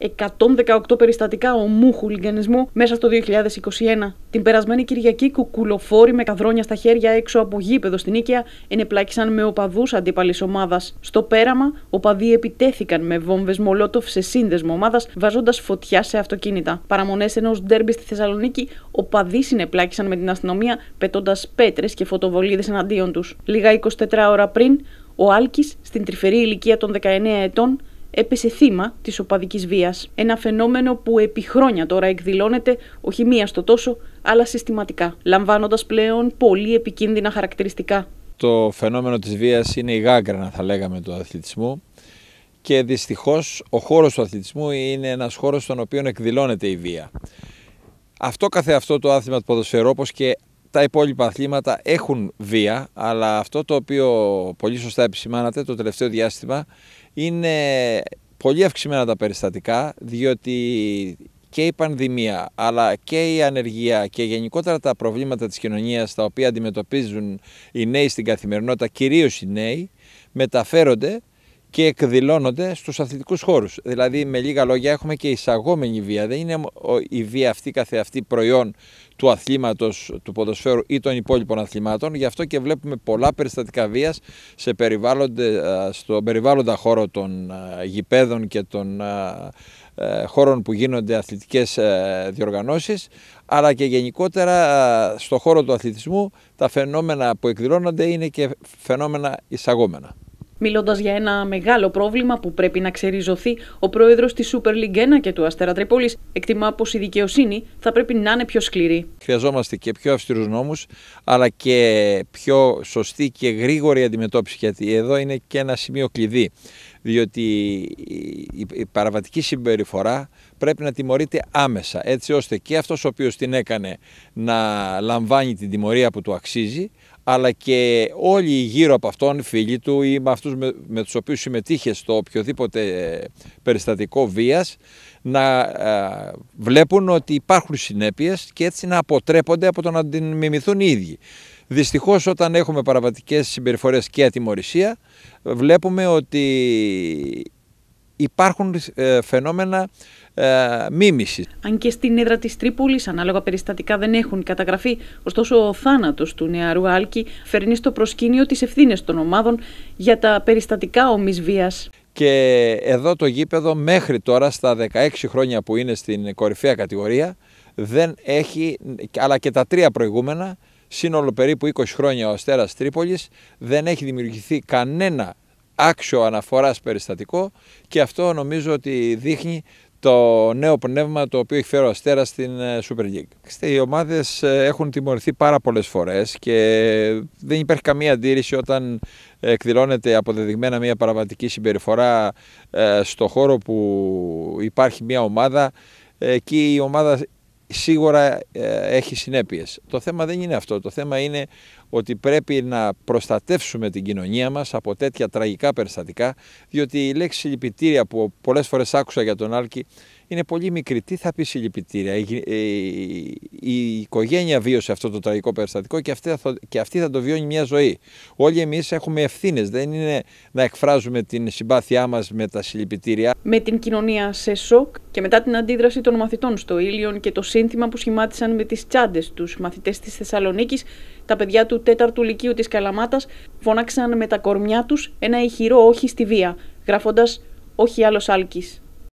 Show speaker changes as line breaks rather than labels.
118 περιστατικά ομού χουλιγκανισμού μέσα στο 2021. Την περασμένη Κυριακή, κουκουλοφόροι με καδρόνια στα χέρια έξω από γήπεδο στην Οίκαια ενεπλάκησαν με οπαδούς αντίπαλης ομάδας. Στο πέραμα, οπαδοί επιτέθηκαν με βόμβες Μολότοφ σε σύνδεσμο ομάδας, βάζοντας φωτιά σε αυτοκίνητα. Παραμονές ενός ντέρμπι στη Θεσσαλονίκη, οπαδοί συνεπλάκησαν με την αστυνομία, πετώντας πέτρες και φωτοβολίδες εναντίον τους. Λίγα 24 ώρα πριν, ο Άλκης, στην τρυφερή ηλικία των 19 ετών, έπεσε θύμα της οπαδικής βίας. Ένα φαινόμενο που επί χρόνια τώρα εκδηλώνεται όχι μία στο τόσο, αλλά συστηματικά, ...λαμβάνοντας πλέον πολύ επικίνδυνα χαρακτηριστικά.
Το φαινόμενο της βίας είναι η γάγκρανα θα λέγαμε του αθλητισμού και δυστυχώς ο χώρος του αθλητισμού είναι ένας χώρος στον οποίο εκδηλώνεται η βία. Αυτό καθεαυτό το άθλημα του ποδοσφαιρού όπως και τα υπόλοιπα αθλήματα έχουν βία αλλά αυτό το οποίο πολύ σωστά επισημάνατε το τελευταίο διάστημα είναι πολύ αυξημένα τα περιστατικά διότι και η πανδημία αλλά και η ανεργία και γενικότερα τα προβλήματα της κοινωνίας τα οποία αντιμετωπίζουν οι νέοι στην καθημερινότητα, κυρίως οι νέοι, μεταφέρονται και εκδηλώνονται στους αθλητικούς χώρους. Δηλαδή με λίγα λόγια έχουμε και εισαγόμενη βία. Δεν είναι η βία αυτή καθεαυτή προϊόν του αθλήματος, του ποδοσφαίρου ή των υπόλοιπων αθλημάτων. Γι' αυτό και βλέπουμε πολλά περιστατικά βίας σε στο περιβάλλοντα χώρο των γηπέδων και των ε, χώρων που γίνονται αθλητικές ε, διοργανώσεις, αλλά και γενικότερα στο χώρο του αθλητισμού τα φαινόμενα που εκδηλώνονται είναι και φαινόμενα εισαγόμενα.
Μιλώντας για ένα μεγάλο πρόβλημα που πρέπει να ξεριζωθεί, ο πρόεδρος της Super League 1 και του Αστέρα Τρίπολης εκτιμά πως η δικαιοσύνη θα πρέπει να είναι πιο σκληρή.
Χρειαζόμαστε και πιο αυστηρούς νόμους, αλλά και πιο σωστή και γρήγορη αντιμετώπιση, γιατί εδώ είναι και ένα σημείο κλειδί διότι η παραβατική συμπεριφορά πρέπει να τιμωρείται άμεσα, έτσι ώστε και αυτός ο οποίος την έκανε να λαμβάνει την τιμωρία που του αξίζει, αλλά και όλοι οι γύρω από αυτόν, οι φίλοι του ή με αυτούς με, με τους οποίους συμμετείχε στο οποιοδήποτε ε, περιστατικό βίας, να ε, βλέπουν ότι υπάρχουν συνέπειες και έτσι να αποτρέπονται από το να την μιμηθούν οι ίδιοι. Δυστυχώς, όταν έχουμε παραβατικές συμπεριφορές και ατιμορρησία, βλέπουμε ότι υπάρχουν ε, φαινόμενα ε, μίμησης.
Αν και στην έδρα της Τρίπολης ανάλογα περιστατικά δεν έχουν καταγραφεί, ωστόσο ο θάνατος του νεαρού Άλκη φέρνει στο προσκήνιο τις ευθύνες των ομάδων για τα περιστατικά βίας.
Και εδώ το γήπεδο μέχρι τώρα στα 16 χρόνια που είναι στην κορυφαία κατηγορία δεν έχει, αλλά και τα τρία προηγούμενα, σύνολο περίπου 20 χρόνια ο Αστέρας Τρίπολης δεν έχει δημιουργηθεί κανένα άξιο αναφοράς περιστατικό και αυτό νομίζω ότι δείχνει το νέο πνεύμα το οποίο έχει φέρει ο Αστέρας στην ε, Super League. Οι ομάδες ε, έχουν τιμωρηθεί πάρα πολλές φορές και δεν υπάρχει καμία αντίρρηση όταν εκδηλώνεται αποδεδειγμένα μια παραβατική συμπεριφορά ε, στο χώρο που υπάρχει μια ομάδα. Εκεί η ομάδα σίγουρα ε, έχει συνέπειες. Το θέμα δεν είναι αυτό. Το θέμα είναι ότι πρέπει να προστατεύσουμε την κοινωνία μας από τέτοια τραγικά περιστατικά, διότι η λέξη συλληπιτήρια που πολλές φορές άκουσα για τον Άλκη είναι πολύ μικρή. Τι θα πει συλληπιτήρια. Η ε, οικογένεια βίωσε αυτό το τραγικό περιστατικό και αυτή, θα, και αυτή θα το βιώνει μια ζωή. Όλοι εμείς έχουμε ευθύνες. Δεν είναι να εκφράζουμε την συμπάθειά μας με τα συλληπιτήρια.
Με την κοινωνία σε σοκ και μετά την αντίδραση των μαθητών στο Ήλιον και το σύνθημα που σχημάτισαν με τις τσάντες τους μαθητές της Θεσσαλονίκης τα παιδιά του τέταρτου Λυκείου της Καλαμάτας φώναξαν με τα κορμιά τους ένα ηχηρό όχι στη βία, γράφοντας Όχι άλλος άλκης.